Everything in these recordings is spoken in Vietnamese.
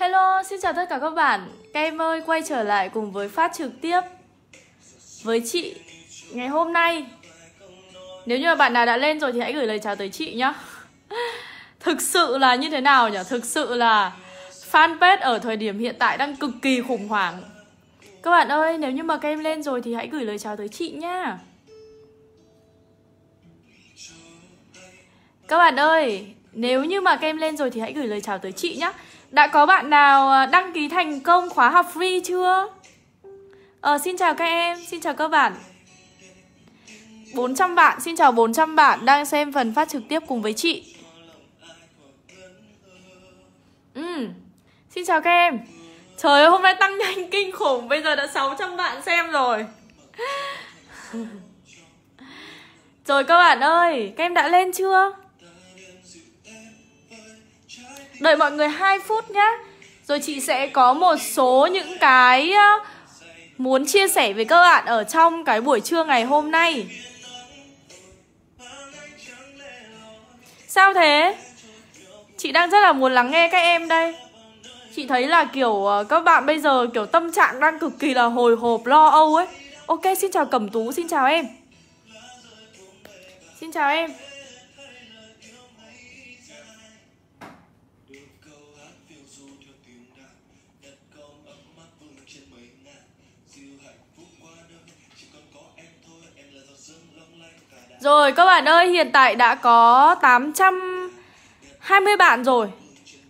Hello, xin chào tất cả các bạn Các em ơi, quay trở lại cùng với Phát trực tiếp Với chị Ngày hôm nay Nếu như bạn nào đã lên rồi thì hãy gửi lời chào tới chị nhá Thực sự là như thế nào nhỉ? Thực sự là Fanpage ở thời điểm hiện tại đang cực kỳ khủng hoảng Các bạn ơi, nếu như mà các em lên rồi thì hãy gửi lời chào tới chị nhá Các bạn ơi, nếu như mà các em lên rồi thì hãy gửi lời chào tới chị nhá đã có bạn nào à, đăng ký thành công khóa học free chưa? Ờ, xin chào các em, xin chào các bạn 400 bạn, xin chào 400 bạn đang xem phần phát trực tiếp cùng với chị ừ. Xin chào các em Trời ơi, hôm nay tăng nhanh kinh khủng Bây giờ đã 600 bạn xem rồi Rồi các bạn ơi, các em đã lên chưa? Đợi mọi người 2 phút nhá Rồi chị sẽ có một số những cái ờ, muốn chia sẻ với các bạn ở trong cái buổi trưa ngày hôm nay Sao thế? Chị đang rất là muốn lắng nghe các em đây Chị thấy là kiểu ờ, các bạn bây giờ kiểu tâm trạng đang cực kỳ là hồi hộp lo âu ấy Ok xin chào Cẩm Tú, xin chào em Xin chào em Rồi các bạn ơi, hiện tại đã có 820 bạn rồi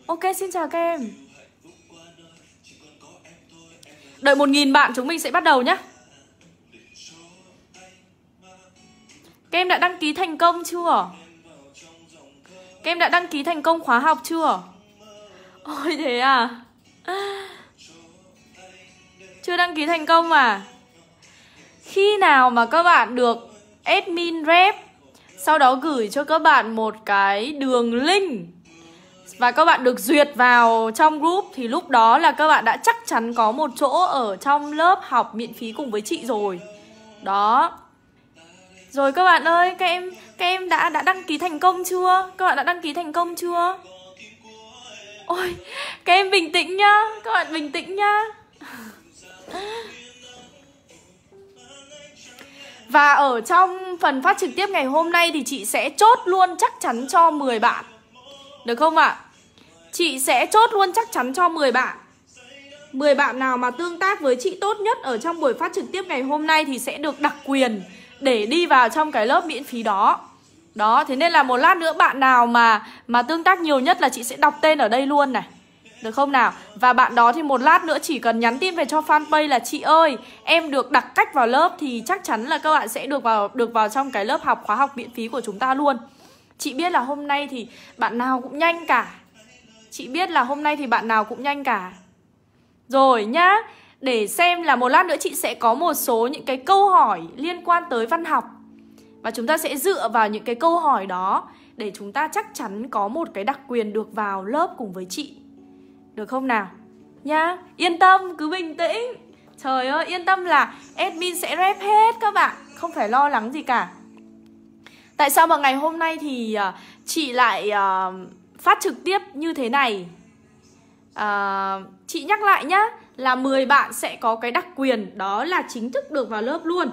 Ok, xin chào các em Đợi 1.000 bạn chúng mình sẽ bắt đầu nhé Các em đã đăng ký thành công chưa? Các em đã đăng ký thành công khóa học chưa? Ôi thế à Chưa đăng ký thành công à Khi nào mà các bạn được admin rep sau đó gửi cho các bạn một cái đường link và các bạn được duyệt vào trong group thì lúc đó là các bạn đã chắc chắn có một chỗ ở trong lớp học miễn phí cùng với chị rồi đó rồi các bạn ơi các em các em đã đã đăng ký thành công chưa các bạn đã đăng ký thành công chưa ôi các em bình tĩnh nhá các bạn bình tĩnh nhá Và ở trong phần phát trực tiếp ngày hôm nay thì chị sẽ chốt luôn chắc chắn cho 10 bạn Được không ạ? À? Chị sẽ chốt luôn chắc chắn cho 10 bạn 10 bạn nào mà tương tác với chị tốt nhất ở trong buổi phát trực tiếp ngày hôm nay thì sẽ được đặc quyền để đi vào trong cái lớp miễn phí đó đó thế nên là một lát nữa bạn nào mà mà tương tác nhiều nhất là chị sẽ đọc tên ở đây luôn này được không nào? Và bạn đó thì một lát nữa chỉ cần nhắn tin về cho fanpage là chị ơi, em được đặt cách vào lớp thì chắc chắn là các bạn sẽ được vào được vào trong cái lớp học khóa học miễn phí của chúng ta luôn. Chị biết là hôm nay thì bạn nào cũng nhanh cả. Chị biết là hôm nay thì bạn nào cũng nhanh cả. Rồi nhá, để xem là một lát nữa chị sẽ có một số những cái câu hỏi liên quan tới văn học. Và chúng ta sẽ dựa vào những cái câu hỏi đó để chúng ta chắc chắn có một cái đặc quyền được vào lớp cùng với chị được không nào? Nhá, yên tâm, cứ bình tĩnh Trời ơi, yên tâm là admin sẽ rep hết các bạn Không phải lo lắng gì cả Tại sao mà ngày hôm nay thì à, chị lại à, phát trực tiếp như thế này uh, Chị nhắc lại nhá Là 10 bạn sẽ có cái đặc quyền Đó là chính thức được vào lớp luôn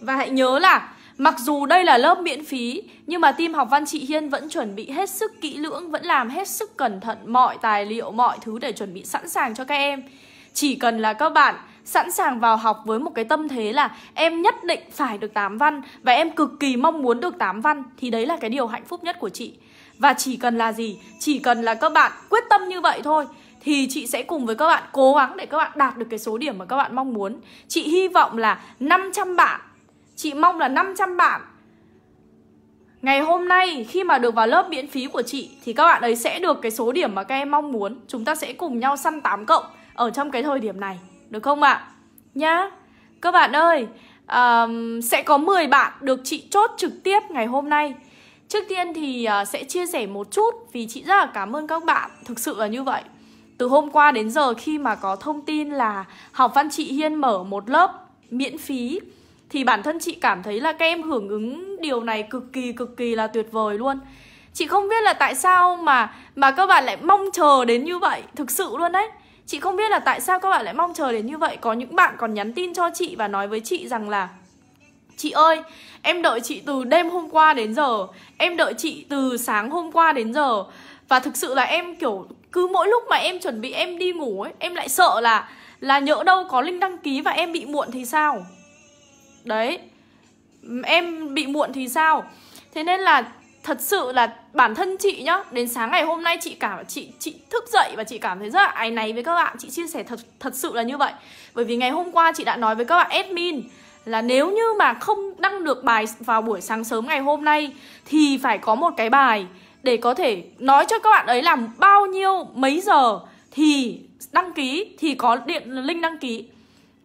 Và hãy nhớ là Mặc dù đây là lớp miễn phí, nhưng mà team học văn chị Hiên vẫn chuẩn bị hết sức kỹ lưỡng, vẫn làm hết sức cẩn thận mọi tài liệu, mọi thứ để chuẩn bị sẵn sàng cho các em. Chỉ cần là các bạn sẵn sàng vào học với một cái tâm thế là em nhất định phải được 8 văn và em cực kỳ mong muốn được 8 văn thì đấy là cái điều hạnh phúc nhất của chị. Và chỉ cần là gì? Chỉ cần là các bạn quyết tâm như vậy thôi thì chị sẽ cùng với các bạn cố gắng để các bạn đạt được cái số điểm mà các bạn mong muốn. Chị hy vọng là 500 bạn Chị mong là 500 bạn Ngày hôm nay khi mà được vào lớp miễn phí của chị thì các bạn ấy sẽ được cái số điểm mà các em mong muốn. Chúng ta sẽ cùng nhau săn 8 cộng ở trong cái thời điểm này. Được không ạ? À? Nhá. Các bạn ơi, um, sẽ có 10 bạn được chị chốt trực tiếp ngày hôm nay. Trước tiên thì uh, sẽ chia sẻ một chút vì chị rất là cảm ơn các bạn, thực sự là như vậy. Từ hôm qua đến giờ khi mà có thông tin là học văn chị Hiên mở một lớp miễn phí thì bản thân chị cảm thấy là các em hưởng ứng điều này cực kỳ cực kỳ là tuyệt vời luôn chị không biết là tại sao mà mà các bạn lại mong chờ đến như vậy thực sự luôn đấy chị không biết là tại sao các bạn lại mong chờ đến như vậy có những bạn còn nhắn tin cho chị và nói với chị rằng là Chị ơi, em đợi chị từ đêm hôm qua đến giờ Em đợi chị từ sáng hôm qua đến giờ Và thực sự là em kiểu Cứ mỗi lúc mà em chuẩn bị em đi ngủ ấy Em lại sợ là Là nhỡ đâu có link đăng ký và em bị muộn thì sao Đấy Em bị muộn thì sao Thế nên là thật sự là bản thân chị nhá Đến sáng ngày hôm nay chị cảm chị chị thức dậy và chị cảm thấy rất là áy náy với các bạn Chị chia sẻ thật thật sự là như vậy Bởi vì ngày hôm qua chị đã nói với các bạn admin là nếu như mà không đăng được bài vào buổi sáng sớm ngày hôm nay thì phải có một cái bài để có thể nói cho các bạn ấy làm bao nhiêu mấy giờ thì đăng ký thì có điện link đăng ký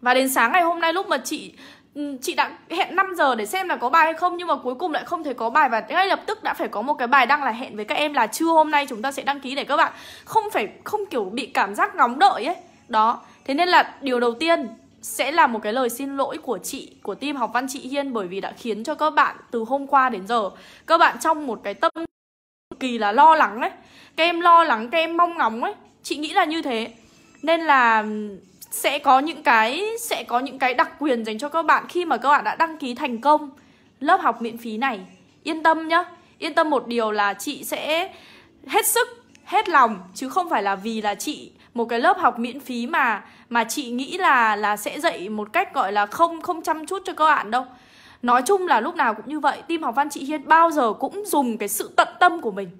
và đến sáng ngày hôm nay lúc mà chị Ừ, chị đã hẹn 5 giờ để xem là có bài hay không nhưng mà cuối cùng lại không thấy có bài và ngay lập tức đã phải có một cái bài đăng là hẹn với các em là trưa hôm nay chúng ta sẽ đăng ký để các bạn không phải không kiểu bị cảm giác ngóng đợi ấy đó thế nên là điều đầu tiên sẽ là một cái lời xin lỗi của chị của team học văn chị Hiên bởi vì đã khiến cho các bạn từ hôm qua đến giờ các bạn trong một cái tâm kỳ là lo lắng ấy các em lo lắng các em mong ngóng ấy chị nghĩ là như thế nên là sẽ có những cái sẽ có những cái đặc quyền dành cho các bạn khi mà các bạn đã đăng ký thành công lớp học miễn phí này. Yên tâm nhá. Yên tâm một điều là chị sẽ hết sức, hết lòng chứ không phải là vì là chị một cái lớp học miễn phí mà mà chị nghĩ là là sẽ dạy một cách gọi là không không chăm chút cho các bạn đâu. Nói chung là lúc nào cũng như vậy, team học văn chị Hiên bao giờ cũng dùng cái sự tận tâm của mình.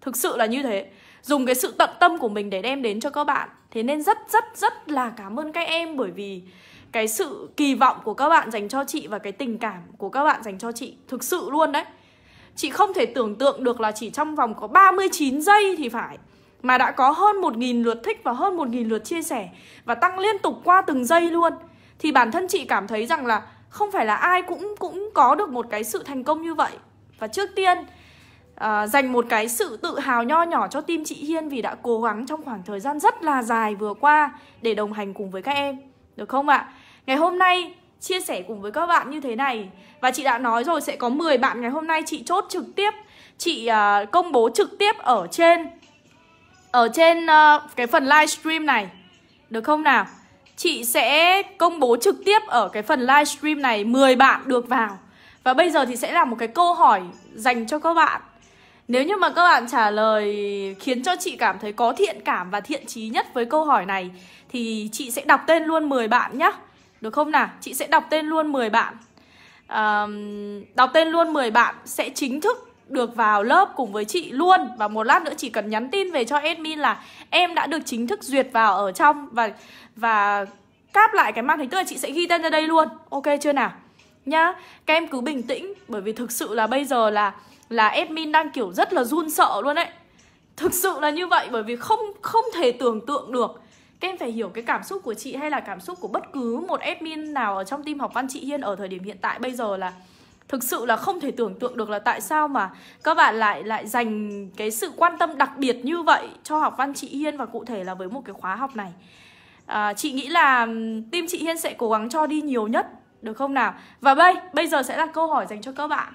Thực sự là như thế dùng cái sự tận tâm của mình để đem đến cho các bạn thế nên rất rất rất là cảm ơn các em bởi vì cái sự kỳ vọng của các bạn dành cho chị và cái tình cảm của các bạn dành cho chị thực sự luôn đấy chị không thể tưởng tượng được là chỉ trong vòng có 39 giây thì phải mà đã có hơn 1.000 lượt thích và hơn 1.000 lượt chia sẻ và tăng liên tục qua từng giây luôn thì bản thân chị cảm thấy rằng là không phải là ai cũng cũng có được một cái sự thành công như vậy và trước tiên à, dành một cái sự tự hào nho nhỏ cho tim chị Hiên vì đã cố gắng trong khoảng thời gian rất là dài vừa qua để đồng hành cùng với các em. Được không ạ? Ngày hôm nay chia sẻ cùng với các bạn như thế này và chị đã nói rồi sẽ có 10 bạn ngày hôm nay chị chốt trực tiếp, chị à, công bố trực tiếp ở trên ở trên uh, cái phần livestream này. Được không nào? Chị sẽ công bố trực tiếp ở cái phần livestream này 10 bạn được vào. Và bây giờ thì sẽ là một cái câu hỏi dành cho các bạn nếu như mà các bạn trả lời khiến cho chị cảm thấy có thiện cảm và thiện trí nhất với câu hỏi này Thì chị sẽ đọc tên luôn 10 bạn nhá Được không nào? Chị sẽ đọc tên luôn 10 bạn à, Đọc tên luôn 10 bạn sẽ chính thức được vào lớp cùng với chị luôn Và một lát nữa chỉ cần nhắn tin về cho admin là Em đã được chính thức duyệt vào ở trong Và và cáp lại cái màn hình Tức là chị sẽ ghi tên ra đây luôn Ok chưa nào? Nhá, các em cứ bình tĩnh Bởi vì thực sự là bây giờ là là admin đang kiểu rất là run sợ luôn đấy thực sự là như vậy bởi vì không không thể tưởng tượng được các em phải hiểu cái cảm xúc của chị hay là cảm xúc của bất cứ một admin nào ở trong team học văn chị Hiên ở thời điểm hiện tại bây giờ là thực sự là không thể tưởng tượng được là tại sao mà các bạn lại lại dành cái sự quan tâm đặc biệt như vậy cho học văn chị Hiên và cụ thể là với một cái khóa học này. À, chị nghĩ là team chị Hiên sẽ cố gắng cho đi nhiều nhất được không nào? Và bây bây giờ sẽ là câu hỏi dành cho các bạn.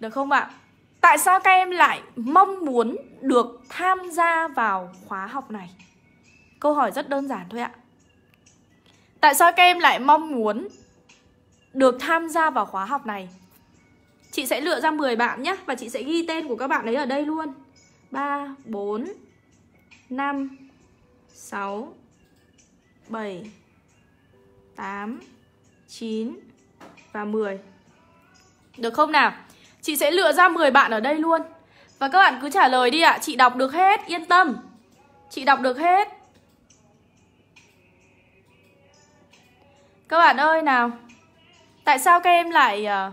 Được không ạ? Tại sao các em lại mong muốn được tham gia vào khóa học này? Câu hỏi rất đơn giản thôi ạ. Tại sao các em lại mong muốn được tham gia vào khóa học này? Chị sẽ lựa ra 10 bạn nhé và chị sẽ ghi tên của các bạn ấy ở đây luôn. 3 4 5 6 7 8 9 và 10. Được không nào? Chị sẽ lựa ra 10 bạn ở đây luôn Và các bạn cứ trả lời đi ạ Chị đọc được hết, yên tâm Chị đọc được hết Các bạn ơi nào Tại sao các em lại ờ,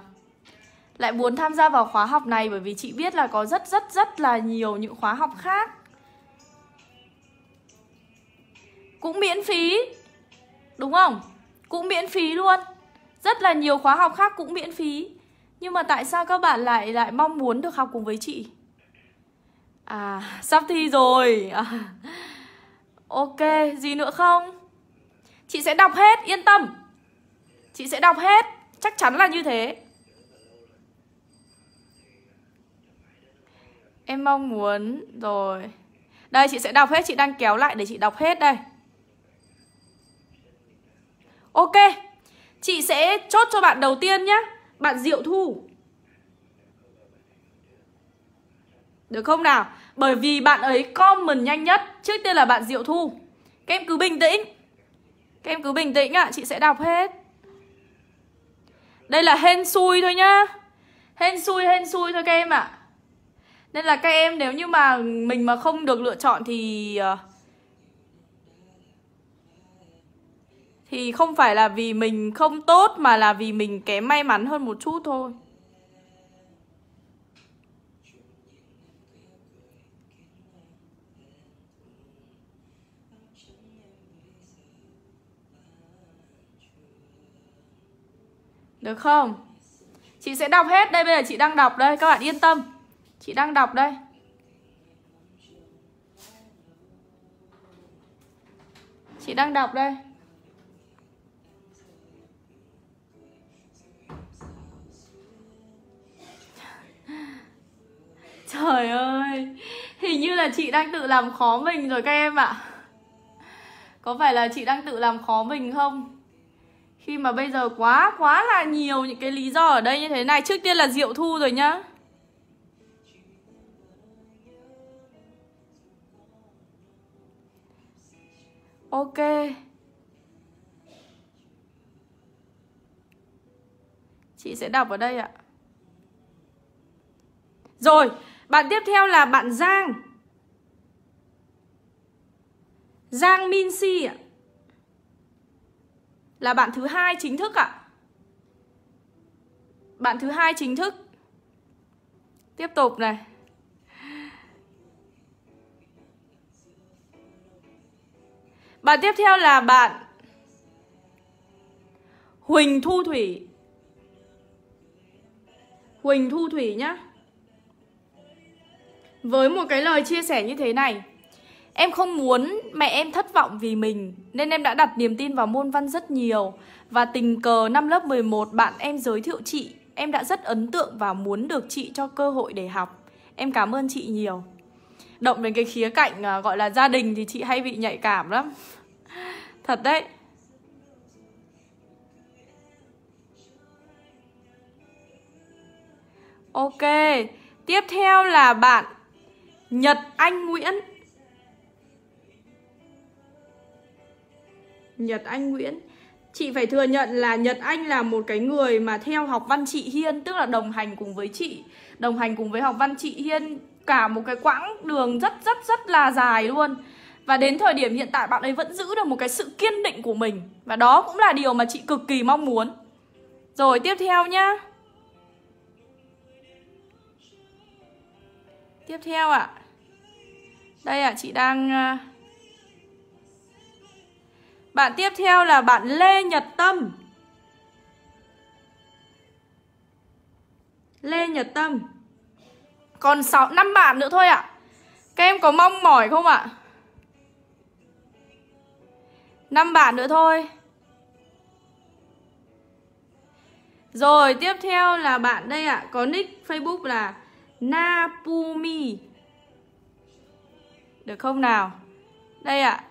Lại muốn tham gia vào khóa học này Bởi vì chị biết là có rất rất rất là nhiều những khóa học khác Cũng miễn phí Đúng không? Cũng miễn phí luôn Rất là nhiều khóa học khác cũng miễn phí nhưng mà tại sao các bạn lại lại mong muốn được học cùng với chị? À, sắp thi rồi à. Ok, gì nữa không? Chị sẽ đọc hết, yên tâm Chị sẽ đọc hết, chắc chắn là như thế Em mong muốn rồi Đây, chị sẽ đọc hết, chị đang kéo lại để chị đọc hết đây Ok, chị sẽ chốt cho bạn đầu tiên nhé bạn Diệu Thu Được không nào? Bởi vì bạn ấy comment nhanh nhất Trước tiên là bạn Diệu Thu Các em cứ bình tĩnh Các em cứ bình tĩnh ạ, à, chị sẽ đọc hết Đây là hên xui thôi nhá Hên xui, hên xui thôi các em ạ à. Nên là các em nếu như mà mình mà không được lựa chọn thì... Uh, thì không phải là vì mình không tốt mà là vì mình kém may mắn hơn một chút thôi Được không? Chị sẽ đọc hết đây, bây giờ chị đang đọc đây, các bạn yên tâm Chị đang đọc đây Chị đang đọc đây Trời ơi Hình như là chị đang tự làm khó mình rồi các em ạ à. Có phải là chị đang tự làm khó mình không? Khi mà bây giờ quá quá là nhiều những cái lý do ở đây như thế này Trước tiên là Diệu Thu rồi nhá Ok Chị sẽ đọc ở đây ạ Rồi bạn tiếp theo là bạn Giang Giang Min Si ạ Là bạn thứ hai chính thức ạ Bạn thứ hai chính thức Tiếp tục này Bạn tiếp theo là bạn Huỳnh Thu Thủy Huỳnh Thu Thủy nhá với một cái lời chia sẻ như thế này Em không muốn mẹ em thất vọng vì mình Nên em đã đặt niềm tin vào môn văn rất nhiều Và tình cờ năm lớp 11 bạn em giới thiệu chị Em đã rất ấn tượng và muốn được chị cho cơ hội để học Em cảm ơn chị nhiều Động đến cái khía cạnh à, gọi là gia đình thì chị hay bị nhạy cảm lắm Thật đấy Ok Tiếp theo là bạn Nhật Anh Nguyễn Nhật Anh Nguyễn Chị phải thừa nhận là Nhật Anh là một cái người mà theo học văn chị Hiên Tức là đồng hành cùng với chị Đồng hành cùng với học văn chị Hiên Cả một cái quãng đường rất rất rất là dài luôn Và đến thời điểm hiện tại bạn ấy vẫn giữ được một cái sự kiên định của mình Và đó cũng là điều mà chị cực kỳ mong muốn Rồi tiếp theo nhá Tiếp theo ạ à đây ạ à, chị đang ờ, bạn tiếp theo là bạn Lê Nhật Tâm Lê Nhật Tâm Còn 6, 5 bạn nữa thôi ạ à. Các em có mong mỏi không ạ? À? 5 bạn nữa thôi Rồi tiếp theo là bạn đây ạ à. Có nick Facebook là Napumi được không nào? Đây ạ.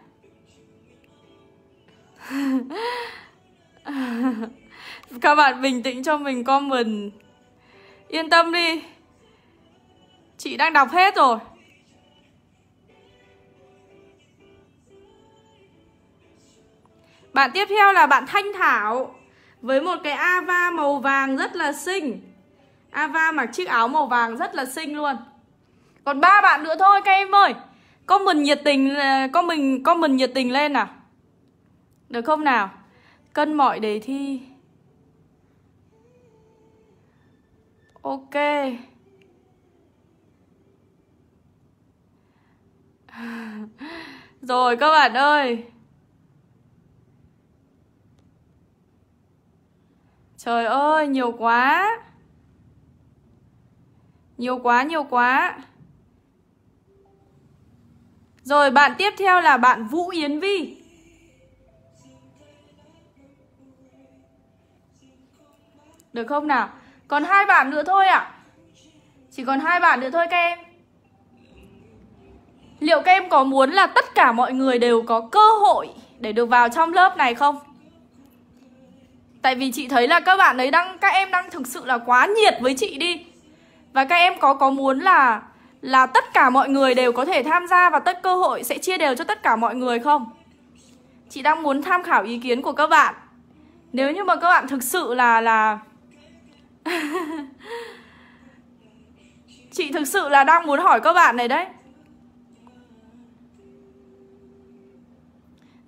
À. Các bạn bình tĩnh cho mình comment. Yên tâm đi. Chị đang đọc hết rồi. Bạn tiếp theo là bạn Thanh Thảo với một cái ava màu vàng rất là xinh. Ava mặc chiếc áo màu vàng rất là xinh luôn. Còn ba bạn nữa thôi các em ơi có mình nhiệt tình ờ, có mình có mình nhiệt tình lên nào được không nào cân mọi đề thi ok rồi các bạn ơi trời ơi nhiều quá nhiều quá nhiều quá rồi bạn tiếp theo là bạn Vũ Yến Vi Được không nào? Còn hai bạn nữa thôi ạ à? Chỉ còn hai bạn nữa thôi các em Liệu các em có muốn là tất cả mọi người đều có cơ hội để được vào trong lớp này không? Tại vì chị thấy là các bạn ấy đang các em đang thực sự là quá nhiệt với chị đi. Và các em có có muốn là là tất cả mọi người đều có thể tham gia và tất cơ hội sẽ chia đều cho tất cả mọi người không? Chị đang muốn tham khảo ý kiến của các bạn. Nếu như mà các bạn thực sự là là Chị thực sự là đang muốn hỏi các bạn này đấy.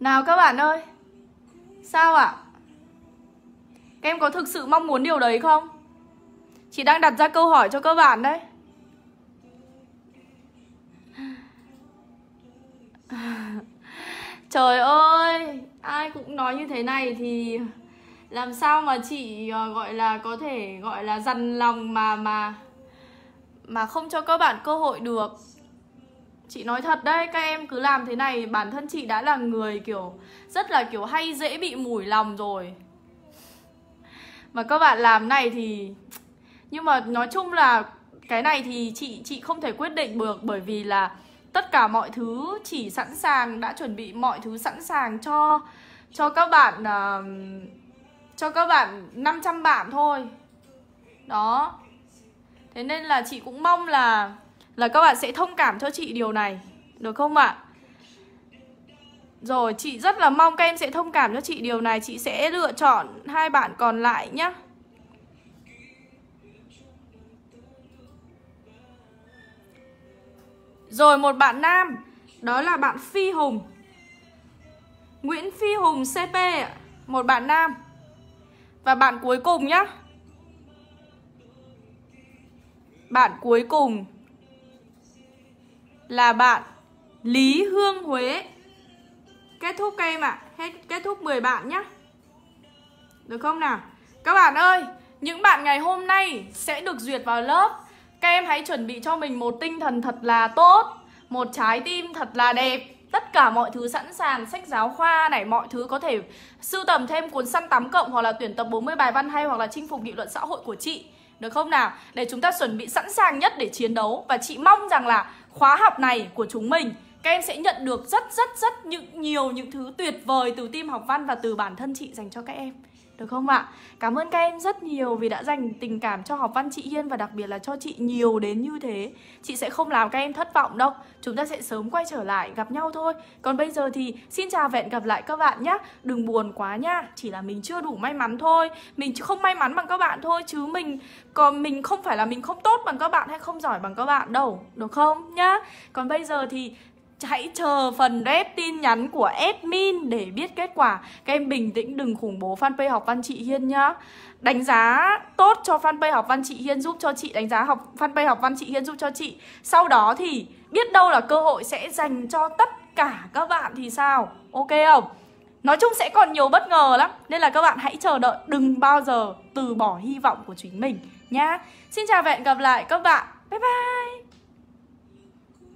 Nào các bạn ơi. Sao ạ? Các em có thực sự mong muốn điều đấy không? Chị đang đặt ra câu hỏi cho các bạn đấy. Trời ơi, ai cũng nói như thế này thì làm sao mà chị ờ, gọi là có thể gọi là dằn lòng mà mà mà không cho các bạn cơ hội được. Chị nói thật đấy, các em cứ làm thế này bản thân chị đã là người kiểu rất là kiểu hay dễ bị mủi lòng rồi. Mà các bạn làm này thì nhưng mà nói chung là cái này thì chị chị không thể quyết định được bởi vì là tất cả mọi thứ chỉ sẵn sàng đã chuẩn bị mọi thứ sẵn sàng cho cho các bạn uh, cho các bạn 500 bạn thôi đó thế nên là chị cũng mong là là các bạn sẽ thông cảm cho chị điều này được không ạ rồi chị rất là mong các em sẽ thông cảm cho chị điều này chị sẽ lựa chọn hai bạn còn lại nhé Rồi một bạn nam Đó là bạn Phi Hùng Nguyễn Phi Hùng CP Một bạn nam Và bạn cuối cùng nhá Bạn cuối cùng Là bạn Lý Hương Huế Kết thúc em ạ à. Kết thúc 10 bạn nhá Được không nào Các bạn ơi Những bạn ngày hôm nay sẽ được duyệt vào lớp các em hãy chuẩn bị cho mình một tinh thần thật là tốt Một trái tim thật là đẹp tất cả mọi thứ sẵn sàng sách giáo khoa này mọi thứ có thể sưu tầm thêm cuốn săn tắm cộng hoặc là tuyển tập 40 bài văn hay hoặc là chinh phục nghị luận xã hội của chị được không nào để chúng ta chuẩn bị sẵn sàng nhất để chiến đấu và chị mong rằng là khóa học này của chúng mình các em sẽ nhận được rất rất rất những nhiều những thứ tuyệt vời từ team học văn và từ bản thân chị dành cho các em được không ạ? Cảm ơn các em rất nhiều vì đã dành tình cảm cho học văn chị Hiên và đặc biệt là cho chị nhiều đến như thế. Chị sẽ không làm các em thất vọng đâu. Chúng ta sẽ sớm quay trở lại gặp nhau thôi. Còn bây giờ thì xin chào và hẹn gặp lại các bạn nhé. Đừng buồn quá nha. Chỉ là mình chưa đủ may mắn thôi. Mình không may mắn bằng các bạn thôi chứ mình còn mình không phải là mình không tốt bằng các bạn hay không giỏi bằng các bạn đâu, được không nhá. Còn bây giờ thì Hãy chờ phần web tin nhắn của admin để biết kết quả Các em bình tĩnh đừng khủng bố fanpage học văn chị Hiên nhá Đánh giá tốt cho fanpage học văn chị Hiên giúp cho chị Đánh giá học fanpage học văn chị Hiên giúp cho chị Sau đó thì biết đâu là cơ hội sẽ dành cho tất cả các bạn thì sao Ok không? Nói chung sẽ còn nhiều bất ngờ lắm Nên là các bạn hãy chờ đợi Đừng bao giờ từ bỏ hy vọng của chính mình nhá Xin chào và hẹn gặp lại các bạn Bye bye